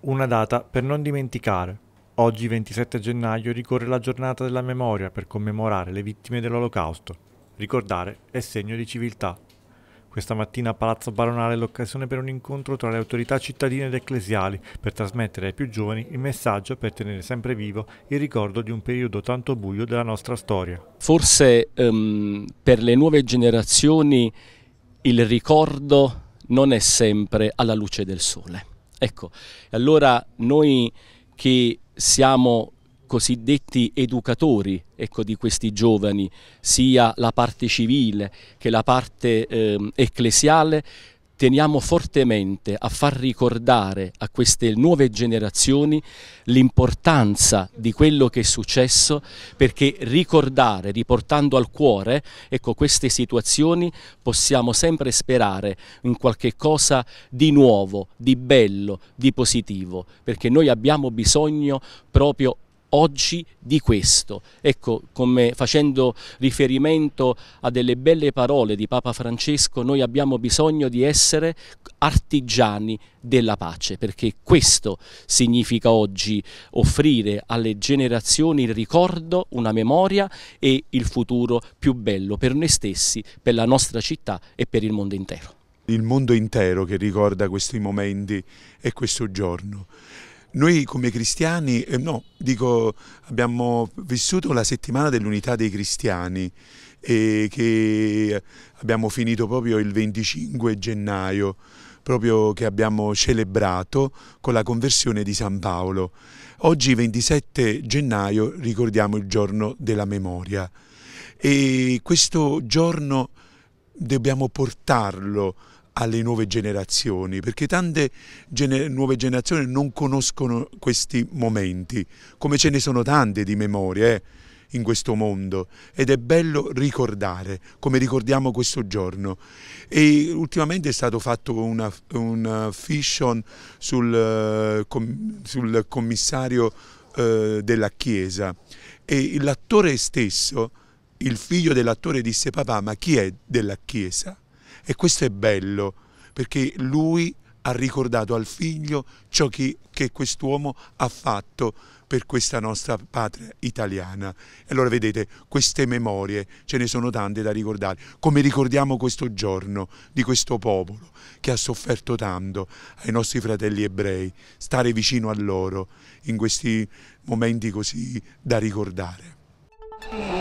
Una data per non dimenticare. Oggi 27 gennaio ricorre la giornata della memoria per commemorare le vittime dell'Olocausto. Ricordare è segno di civiltà. Questa mattina a Palazzo Baronale è l'occasione per un incontro tra le autorità cittadine ed ecclesiali per trasmettere ai più giovani il messaggio per tenere sempre vivo il ricordo di un periodo tanto buio della nostra storia. Forse um, per le nuove generazioni il ricordo non è sempre alla luce del sole. Ecco, allora noi che siamo cosiddetti educatori ecco, di questi giovani, sia la parte civile che la parte eh, ecclesiale, teniamo fortemente a far ricordare a queste nuove generazioni l'importanza di quello che è successo perché ricordare, riportando al cuore ecco, queste situazioni possiamo sempre sperare in qualche cosa di nuovo, di bello, di positivo perché noi abbiamo bisogno proprio oggi di questo. Ecco, come facendo riferimento a delle belle parole di Papa Francesco, noi abbiamo bisogno di essere artigiani della pace, perché questo significa oggi offrire alle generazioni il ricordo, una memoria e il futuro più bello per noi stessi, per la nostra città e per il mondo intero. Il mondo intero che ricorda questi momenti e questo giorno. Noi come cristiani, eh, no, dico, abbiamo vissuto la settimana dell'unità dei cristiani eh, che abbiamo finito proprio il 25 gennaio, proprio che abbiamo celebrato con la conversione di San Paolo. Oggi 27 gennaio ricordiamo il giorno della memoria e questo giorno dobbiamo portarlo alle nuove generazioni, perché tante gener nuove generazioni non conoscono questi momenti, come ce ne sono tante di memorie eh, in questo mondo ed è bello ricordare come ricordiamo questo giorno. E ultimamente è stato fatto una, una fiction sul, sul commissario eh, della Chiesa e l'attore stesso, il figlio dell'attore disse papà ma chi è della Chiesa? E questo è bello, perché lui ha ricordato al figlio ciò che, che quest'uomo ha fatto per questa nostra patria italiana. E allora vedete, queste memorie ce ne sono tante da ricordare, come ricordiamo questo giorno di questo popolo che ha sofferto tanto ai nostri fratelli ebrei, stare vicino a loro in questi momenti così da ricordare.